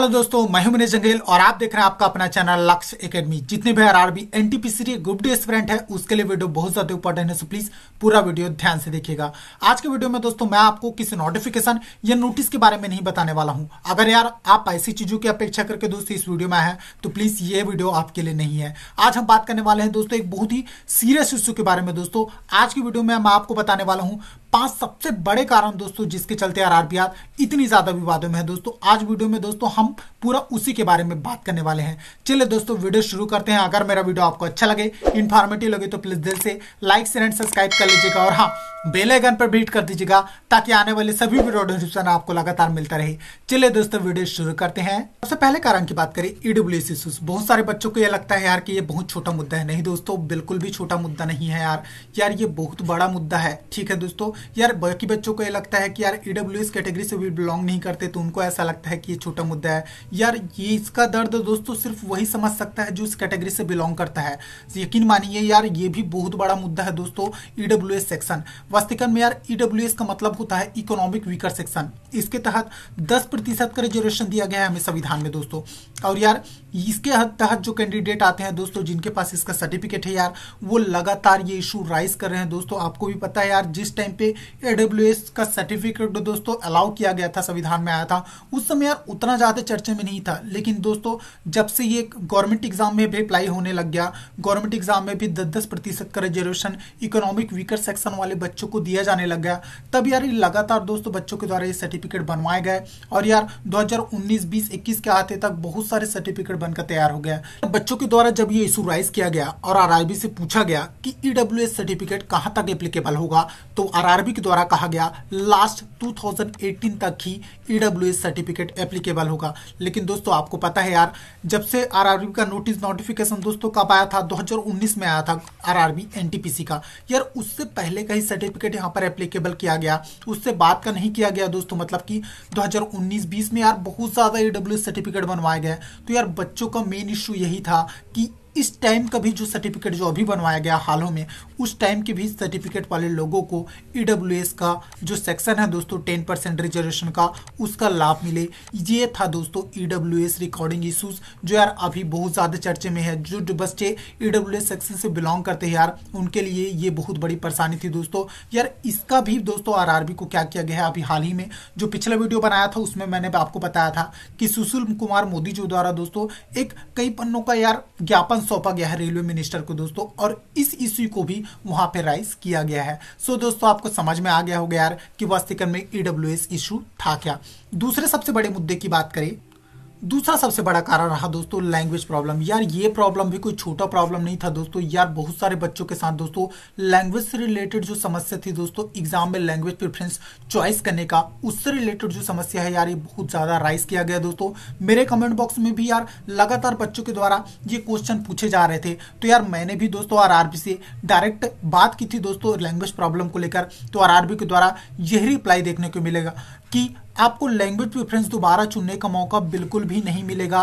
hello दोस्तों मैं हूं मनीष जंगेल और आप देख रहे हैं आपका अपना चैनल लक्ष्य एकेडमी जितने भी RRB NTPC group D student है उसके लिए वीडियो बहुत ज्यादा इंपॉर्टेंट है सो प्लीज पूरा वीडियो ध्यान से देखिएगा आज के वीडियो में दोस्तों मैं आपको किसी नोटिफिकेशन या नोटिस के बारे में नहीं बताने वाला हूं अगर यार आप ऐसी चीजों की अपेक्षा करके दोस्तों इस वीडियो में आए तो प्लीज ये वीडियो आपके लिए नहीं है आज हम बात करने वाले हैं दोस्तों एक बहुत ही सीरियस इश्यू के बारे में दोस्तों आज की वीडियो में मैं आपको बताने वाला हूँ पांच सबसे बड़े कारण दोस्तों जिसके चलते आर आर इतनी ज्यादा विवादों में है दोस्तों आज वीडियो में दोस्तों हम पूरा उसी के बारे में बात करने वाले हैं चलिए दोस्तों वीडियो शुरू करते हैं अगर मेरा वीडियो आपको अच्छा लगे इन्फॉर्मेटिव लगे तो प्लीज दिल से लाइक शेयर एंड सब्सक्राइब कर लीजिएगा और हाँ बेल आइकन पर भीट कर दीजिएगा ताकि आने वाले सभी वीडियो नोटिफिकेशन आपको लगातार मिलता रहे चलिए दोस्तों वीडियो शुरू करते हैं सबसे पहले कारण की बात करें ईडब्ल्यू e इशूज बहुत सारे बच्चों को यह लगता है यार कि ये बहुत छोटा मुद्दा है नहीं दोस्तों बिल्कुल भी छोटा मुद्दा नहीं है यार यार ये बहुत बड़ा मुद्दा है ठीक है दोस्तों यार बाकी बच्चों को ये लगता है कि यार ई डब्ल्यू एस कैटेगरी से भी बिलोंग नहीं करते तो उनको ऐसा लगता है कि ये छोटा मुद्दा है यार ये इसका दर्द दोस्तों सिर्फ वही समझ सकता है जो इस कैटेगरी से बिलोंग करता है तो यकीन मानिए यार ये भी बहुत बड़ा मुद्दा है दोस्तों ई डब्ल्यू एस सेक्शन वास्तविकन में यार ई डब्ल्यू एस का मतलब होता है इकोनॉमिक वीकर सेक्शन इसके तहत दस प्रतिशत का रिजर्वेशन दिया गया है हमें संविधान में दोस्तों और यार इसके तहत जो कैंडिडेट आते हैं दोस्तों जिनके पास इसका सर्टिफिकेट है यार वो लगातार ये इशू राइज कर रहे हैं दोस्तों आपको भी पता है यार जिस टाइम पे ए का सर्टिफिकेट दोस्तों अलाउ किया गया था संविधान में आया था उस समय यार उतना ज़्यादा चर्चा में नहीं था लेकिन दोस्तों जब से ये गवर्नमेंट एग्जाम में भी अप्लाई होने लग गया गवर्नमेंट एग्जाम में भी दस दस प्रतिशत का रिजर्वेशन इकोनॉमिक वीकर सेक्शन वाले बच्चों को दिया जाने लग गया तब यार लगातार दोस्तों बच्चों के द्वारा ये सर्टिफिकेट बनवाए गए और यार 2019 20 21 के आते तक बहुत सारे सर्टिफिकेट बनकर तैयार हो गया बच्चों के द्वारा जब ये इशू राइज किया गया और आर से पूछा गया कि ई e सर्टिफिकेट कहाँ तक एप्लीकेबल होगा तो आर आरबी के द्वारा कहा गया लास्ट 2018 तक ही ई सर्टिफिकेट एप्लीकेबल होगा लेकिन दोस्तों आपको पता है यार जब से आरआरबी का नोटिस नोटिफिकेशन दोस्तों कब आया था 2019 में आया था आरआरबी एनटीपीसी का यार उससे पहले का ही सर्टिफिकेट यहां पर एप्लीकेबल किया गया उससे बात का नहीं किया गया दोस्तों मतलब कि 2019-20 में यार बहुत ज़्यादा ई सर्टिफिकेट बनवाए गए तो यार बच्चों का मेन इशू यही था कि इस टाइम का भी जो सर्टिफिकेट जो अभी बनवाया गया हालों में उस टाइम के भी सर्टिफिकेट वाले लोगों को ई e का जो सेक्शन है दोस्तों टेन परसेंट रिजर्वेशन का उसका लाभ मिले ये था दोस्तों ई रिकॉर्डिंग इशूज़ जो यार अभी बहुत ज़्यादा चर्चे में है जो बच्चे ई e सेक्शन से बिलोंग करते हैं यार उनके लिए ये बहुत बड़ी परेशानी थी दोस्तों यार इसका भी दोस्तों आर को क्या किया गया है अभी हाल ही में जो पिछला वीडियो बनाया था उसमें मैंने आपको बताया था कि सुशील कुमार मोदी जी द्वारा दोस्तों एक कई पन्नों का यार ज्ञापन ज्ञापन सौंपा गया है रेलवे मिनिस्टर को दोस्तों और इस इश्यू को भी वहां पर राइज किया गया है सो दोस्तों आपको समझ में आ गया होगा यार कि वास्तविक में ईडब्ल्यू e इशू था क्या दूसरे सबसे बड़े मुद्दे की बात करें दूसरा सबसे बड़ा कारण रहा दोस्तों लैंग्वेज प्रॉब्लम यार ये प्रॉब्लम भी कोई छोटा प्रॉब्लम नहीं था दोस्तों यार बहुत सारे बच्चों के साथ दोस्तों लैंग्वेज से रिलेटेड जो समस्या थी दोस्तों एग्जाम में लैंग्वेज प्रेफरेंस चॉइस करने का उससे रिलेटेड जो समस्या है यार ये बहुत ज़्यादा राइज किया गया दोस्तों मेरे कमेंट बॉक्स में भी यार लगातार बच्चों के द्वारा ये क्वेश्चन पूछे जा रहे थे तो यार मैंने भी दोस्तों आर से डायरेक्ट बात की थी दोस्तों लैंग्वेज प्रॉब्लम को लेकर तो आर के द्वारा यही रिप्लाई देखने को मिलेगा कि आपको लैंग्वेज प्रेफरेंस दोबारा चुनने का मौका बिल्कुल भी नहीं मिलेगा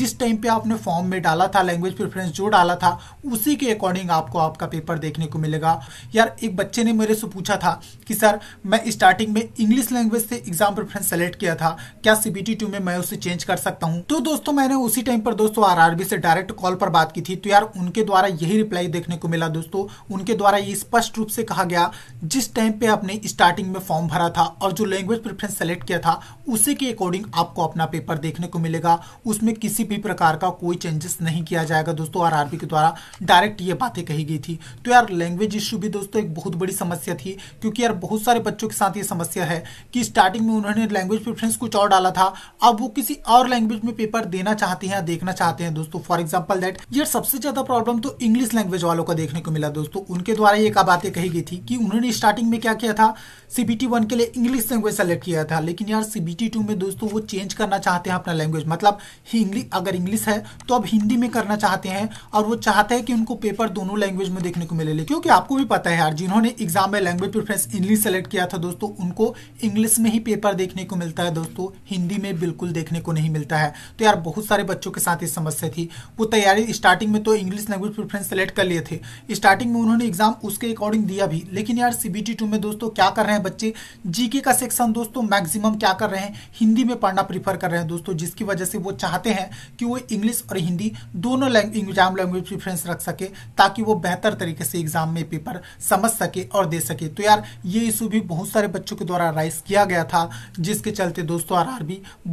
जिस टाइम पे आपने फॉर्म में डाला था लैंग्वेज प्रेफरेंस जो डाला था उसी के अकॉर्डिंग आपको आपका पेपर देखने को मिलेगा यार एक बच्चे ने मेरे से पूछा था कि सर मैं स्टार्टिंग में इंग्लिश लैंग्वेज से एग्जाम प्रेफरेंस सेलेक्ट किया था क्या सीबीटी टू में मैं उसे चेंज कर सकता हूँ तो दोस्तों मैंने उसी टाइम पर दोस्तों आर से डायरेक्ट कॉल पर बात की थी तो यार उनके द्वारा यही रिप्लाई देखने को मिला दोस्तों उनके द्वारा ये स्पष्ट रूप से कहा गया जिस टाइम पे आपने स्टार्टिंग में फॉर्म भरा था और जो लैंग्वेज प्रेफरेंस ऑप्शन सेलेक्ट किया था उसी के अकॉर्डिंग आपको अपना पेपर देखने को मिलेगा उसमें किसी भी प्रकार का कोई चेंजेस नहीं किया जाएगा दोस्तों आर आरबी के द्वारा डायरेक्ट ये बातें कही गई थी तो यार लैंग्वेज इश्यू भी दोस्तों एक बहुत बड़ी समस्या थी क्योंकि यार बहुत सारे बच्चों के साथ ये समस्या है कि स्टार्टिंग में उन्होंने लैंग्वेज प्रेफरेंस कुछ और डाला था अब वो किसी और लैंग्वेज में पेपर देना चाहते हैं देखना चाहते हैं दोस्तों फॉर एग्जाम्पल दैट यार सबसे ज्यादा प्रॉब्लम तो इंग्लिश लैंग्वेज वालों का देखने को मिला दोस्तों उनके द्वारा ये बातें कही गई थी कि उन्होंने स्टार्टिंग में क्या किया था सीबीटी वन के लिए इंग्लिश लैंग्वेज सेलेक्ट किया गया था लेकिन यार सी बी टू में दोस्तों वो चेंज करना चाहते हैं अपना लैंग्वेज मतलब इंग्लिश अगर इंग्लिश है तो अब हिंदी में करना चाहते हैं और वो चाहते हैं कि उनको पेपर दोनों लैंग्वेज में देखने को मिले ले क्योंकि आपको भी पता है यार जिन्होंने एग्जाम में लैंग्वेज प्रिफ्रेंस इंग्लिश सेलेक्ट किया था दोस्तों उनको इंग्लिश में ही पेपर देखने को मिलता है दोस्तों हिंदी में बिल्कुल देखने को नहीं मिलता है तो यार बहुत सारे बच्चों के साथ ये समस्या थी वो तैयारी स्टार्टिंग में तो इंग्लिश लैंग्वेज प्रिफ्रेंस सेलेक्ट कर लिए थे स्टार्टिंग में उन्होंने एग्जाम उसके अकॉर्डिंग दिया भी लेकिन यार सीबीटी टू में दोस्तों क्या कर रहे हैं बच्चे जीके का सेक्शन दोस्तों मैक्सिमम क्या कर रहे हैं हिंदी में पढ़ना प्रीफर कर रहे हैं दोस्तों जिसकी वजह से वो चाहते हैं कि वो इंग्लिश और हिंदी दोनों एग्जाम लैंग्वेज प्रीफरेंस रख सके ताकि वो बेहतर तरीके से एग्जाम में पेपर समझ सके और दे सके तो यार ये इशू भी बहुत सारे बच्चों के द्वारा राइज किया गया था जिसके चलते दोस्तों आर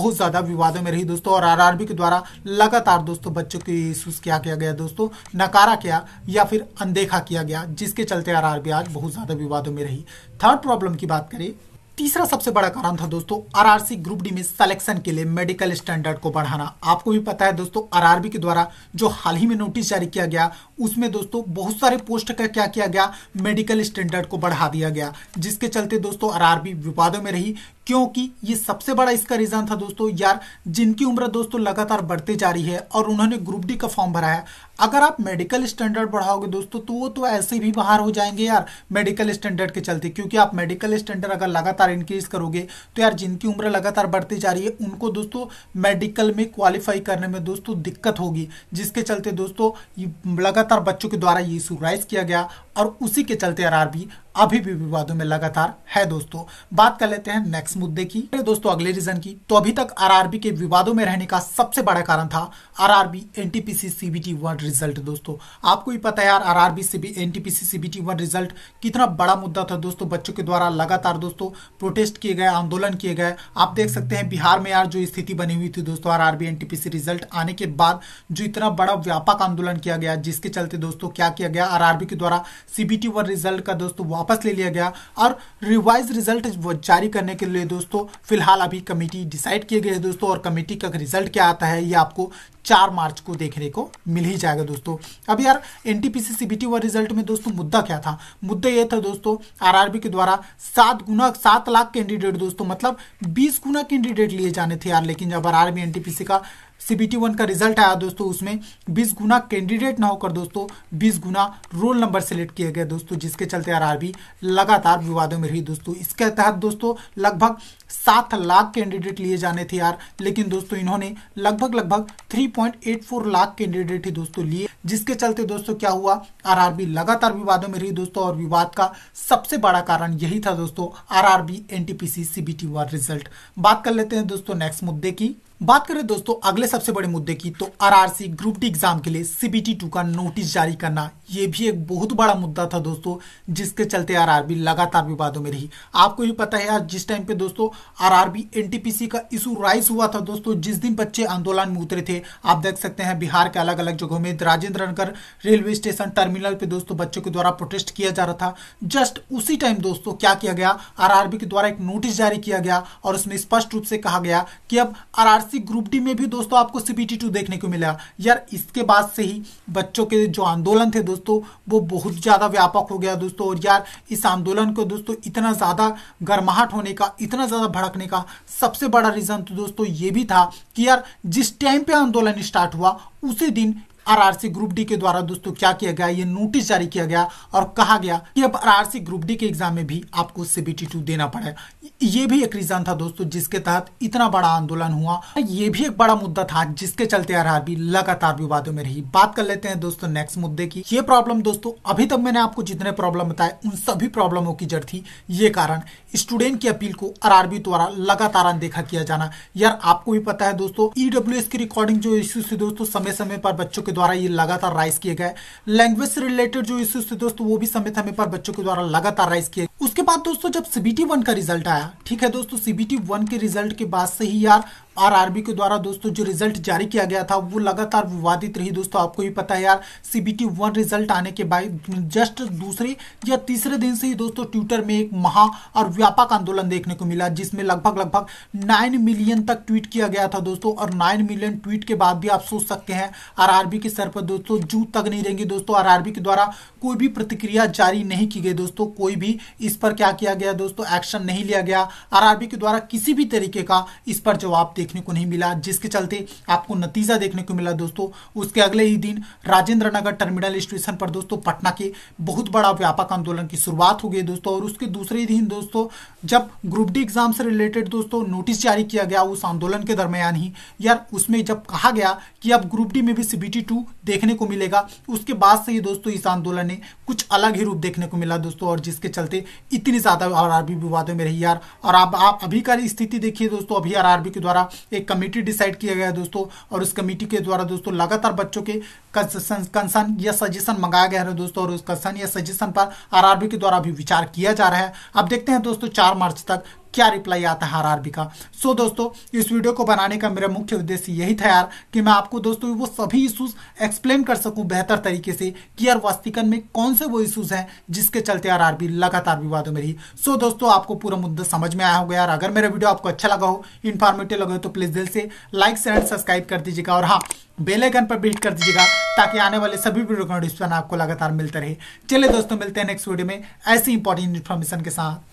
बहुत ज़्यादा विवादों में रही दोस्तों और आर के द्वारा लगातार दोस्तों बच्चों के इशूज क्या किया गया दोस्तों नकारा किया या फिर अनदेखा किया गया जिसके चलते आर आज बहुत ज़्यादा विवादों में रही थर्ड प्रॉब्लम की बात करें तीसरा सबसे बड़ा कारण था दोस्तों आरआरसी ग्रुप डी में सिलेक्शन के लिए मेडिकल स्टैंडर्ड को बढ़ाना आपको भी पता है दोस्तों आरआरबी के द्वारा जो हाल ही में नोटिस जारी किया गया उसमें दोस्तों बहुत सारे पोस्ट का क्या किया गया मेडिकल स्टैंडर्ड को बढ़ा दिया गया जिसके चलते दोस्तों आरआरबी विवादों में रही क्योंकि ये सबसे बड़ा इसका रीजन था दोस्तों यार जिनकी उम्र दोस्तों लगातार बढ़ते जा रही है और उन्होंने ग्रुप डी का फॉर्म भरा है अगर आप मेडिकल स्टैंडर्ड बढ़ाओगे दोस्तों तो वो तो ऐसे भी बाहर हो जाएंगे यार मेडिकल स्टैंडर्ड के चलते क्योंकि आप मेडिकल स्टैंडर्ड अगर लगातार लगातार इंक्रीज करोगे तो यार जिनकी उम्र लगातार बढ़ती जा रही है उनको दोस्तों मेडिकल में क्वालिफाई करने में दोस्तों दिक्कत होगी जिसके चलते दोस्तों लगातार बच्चों के द्वारा ये इशू राइज किया गया और उसी के चलते यार आरबी अभी भी विवादों में लगातार है दोस्तों बात कर लेते हैं नेक्स्ट मुद्दे की दोस्तों अगले रीजन की तो अभी तक आरआरबी के विवादों में रहने का सबसे बड़ा कारण था RRB NTPC CBT one result दोस्तों आपको ही पता है यार आरआरबी से भी एनटीपीसी सीबीटी वन रिजल्ट कितना बड़ा मुद्दा था दोस्तों बच्चों के द्वारा लगातार दोस्तों प्रोटेस्ट किए गए आंदोलन किए गए आप देख सकते हैं बिहार में यार जो स्थिति बनी हुई थी दोस्तों आरआरबी एनटीपीसी रिजल्ट आने के बाद जो इतना बड़ा व्यापक आंदोलन किया गया जिसके चलते दोस्तों क्या किया गया आरआरबी के द्वारा सीबीटी वन रिजल्ट का दोस्तों वापस ले लिया गया और रिवाइज रिजल्ट जारी करने के लिए दोस्तों फिलहाल अभी कमेटी डिसाइड किए गए दोस्तों और कमेटी का रिजल्ट क्या आता है ये आपको चार मार्च को देखने को मिल ही जाएगा दोस्तों अब यार N T P C CBT one result में दोस्तों मुद्दा क्या था मुद्दा यह था दोस्तों आरआरबी के द्वारा सात गुना सात लाख कैंडिडेट दोस्तों मतलब बीस गुना कैंडिडेट लिए जाने थे यार लेकिन जब आरआरबी एनटीपीसी का सीबीटी वन का रिजल्ट आया दोस्तों उसमें बीस गुना कैंडिडेट ना होकर दोस्तों बीस गुना रोल नंबर सेलेक्ट किया गया दोस्तों जिसके चलते आर लगातार विवादों में रही दोस्तों इसके तहत दोस्तों लगभग सात लाख कैंडिडेट लिए जाने थे यार लेकिन दोस्तों इन्होंने लगभग लगभग 3.84 लाख कैंडिडेट ही दोस्तों लिए जिसके चलते दोस्तों क्या हुआ आरआरबी लगातार विवादों में रही दोस्तों और विवाद का सबसे बड़ा कारण यही था दोस्तों RRB NTPC CBT one result बात कर लेते हैं दोस्तों नेक्स्ट मुद्दे की बात करें दोस्तों अगले सबसे बड़े मुद्दे की तो आरआरसी ग्रुप डी एग्जाम के लिए सीबीटी टू का नोटिस जारी करना ये भी एक बहुत बड़ा मुद्दा था दोस्तों जिसके चलते आरआरबी लगातार विवादों में रही आपको भी पता है यार जिस टाइम पे दोस्तों आरआरबी एनटीपीसी का इशू राइज हुआ था दोस्तों जिस दिन बच्चे आंदोलन में उतरे थे आप देख सकते हैं बिहार के अलग अलग जगहों में Rajendra Nagar railway station terminal पे दोस्तों बच्चों के द्वारा प्रोटेस्ट किया जा रहा था जस्ट उसी टाइम दोस्तों क्या किया गया आर के द्वारा एक नोटिस जारी किया गया और उसमें स्पष्ट रूप से कहा गया कि अब आर ग्रुप डी में भी दोस्तों आपको सीपीटी टू देखने को मिला यार इसके बाद से ही बच्चों के जो आंदोलन थे दोस्तों दोस्तों वो बहुत ज़्यादा व्यापक हो गया दोस्तों और यार इस आंदोलन को दोस्तों इतना ज़्यादा गर्माहट होने का इतना ज़्यादा भड़कने का सबसे बड़ा रीज़न तो दोस्तों ये भी था कि यार जिस टाइम पे आंदोलन स्टार्ट हुआ उसी दिन आरआरसी ग्रुप डी के द्वारा दोस्तों क्या किया गया ये नोटिस जारी किया गया और कहा गया कि अब आरआरसी ग्रुप डी के एग्जाम में भी आपको सीबीटी टू देना पड़ेगा ये भी एक रीजन था दोस्तों जिसके तहत इतना बड़ा आंदोलन हुआ ये भी एक बड़ा मुद्दा था जिसके चलते आरआरबी लगातार विवादों में रही बात कर लेते हैं दोस्तों नेक्स्ट मुद्दे की ये प्रॉब्लम दोस्तों अभी तक मैंने आपको जितने प्रॉब्लम बताए उन सभी प्रॉब्लमों की जड़ थी ये कारण स्टूडेंट की अपील को आरआरबी द्वारा लगातार अनदेखा किया जाना यार आपको भी पता है दोस्तों ईडब्ल्यू e की रिकॉर्डिंग जो इश्यू थी दोस्तों समय समय पर बच्चों के द्वारा ये लगातार राइज किए गए लैंग्वेज से रिलेटेड जो इश्यूज थे दोस्तों वो भी समय समय पर बच्चों के द्वारा लगातार राइज किए उसके बाद दोस्तों जब सीबीटी वन का रिजल्ट आया ठीक है दोस्तों सीबीटी वन के रिजल्ट के बाद से ही यार आरआरबी के द्वारा दोस्तों जो रिजल्ट जारी किया गया था वो लगातार विवादित रही दोस्तों आपको भी पता है यार सीबीटी वन रिजल्ट आने के बाद जस्ट दूसरे या तीसरे दिन से ही दोस्तों ट्विटर में एक महा और व्यापक आंदोलन देखने को मिला जिसमें लगभग लगभग नाइन मिलियन तक ट्वीट किया गया था दोस्तों और नाइन मिलियन ट्वीट के बाद भी आप सोच सकते हैं आर के सर पर दोस्तों जू तक नहीं रहेंगे दोस्तों आर के द्वारा कोई भी प्रतिक्रिया जारी नहीं की गई दोस्तों कोई भी इस पर क्या किया गया दोस्तों एक्शन नहीं लिया गया आर के द्वारा किसी भी तरीके का इस पर जवाब देखने देखने को नहीं मिला जिसके चलते आपको नतीजा देखने को मिला दोस्तों उसके अगले ही दिन राजेंद्र नगर टर्मिनल स्टेशन पर दोस्तों पटना के बहुत बड़ा व्यापक आंदोलन की शुरुआत हो गई दोस्तों और उसके दूसरे ही दिन दोस्तों जब ग्रुप डी एग्जाम से रिलेटेड दोस्तों नोटिस जारी किया गया उस आंदोलन के दरमियान ही यार उसमें जब कहा गया कि अब ग्रुप डी में भी सीबीटी टू देखने को मिलेगा उसके बाद से ही दोस्तों इस आंदोलन ने कुछ अलग ही रूप देखने को मिला दोस्तों और जिसके चलते इतनी ज़्यादा आर विवादों में रही यार और आप, आप अभी का स्थिति देखिए दोस्तों अभी आर के द्वारा एक कमेटी डिसाइड किया गया दोस्तों और उस कमेटी के द्वारा दोस्तों लगातार बच्चों के कंसर्न या सजेशन मंगाया गया है दोस्तों और उस कंसर्न या सजेशन पर आरआरबी के द्वारा भी विचार किया जा रहा है अब देखते हैं दोस्तों चार मार्च तक क्या रिप्लाई आता है आरआरबी का सो so, दोस्तों इस वीडियो को बनाने का मेरा मुख्य उद्देश्य यही था यार कि मैं आपको दोस्तों वो सभी इशूज एक्सप्लेन कर सकूं बेहतर तरीके से कि यार वास्तिकन में कौन से वो इशूज हैं जिसके चलते आरआरबी लगातार विवादों में रही सो so, दोस्तों आपको पूरा मुद्दा समझ में आया होगा यार अगर मेरा वीडियो आपको अच्छा लगा हो इन्फॉर्मेटिव लगा हो तो प्लीज दिल से लाइक शेयर एंड सब्सक्राइब कर दीजिएगा और हाँ बेल आइकन पर हिट कर दीजिएगा ताकि आने वाले सभी वीडियो का नोटिफिकेशन आपको लगातार मिलता रहे चलिए दोस्तों मिलते हैं नेक्स्ट वीडियो में ऐसी इंपॉर्टेंट इन्फॉर्मेशन के साथ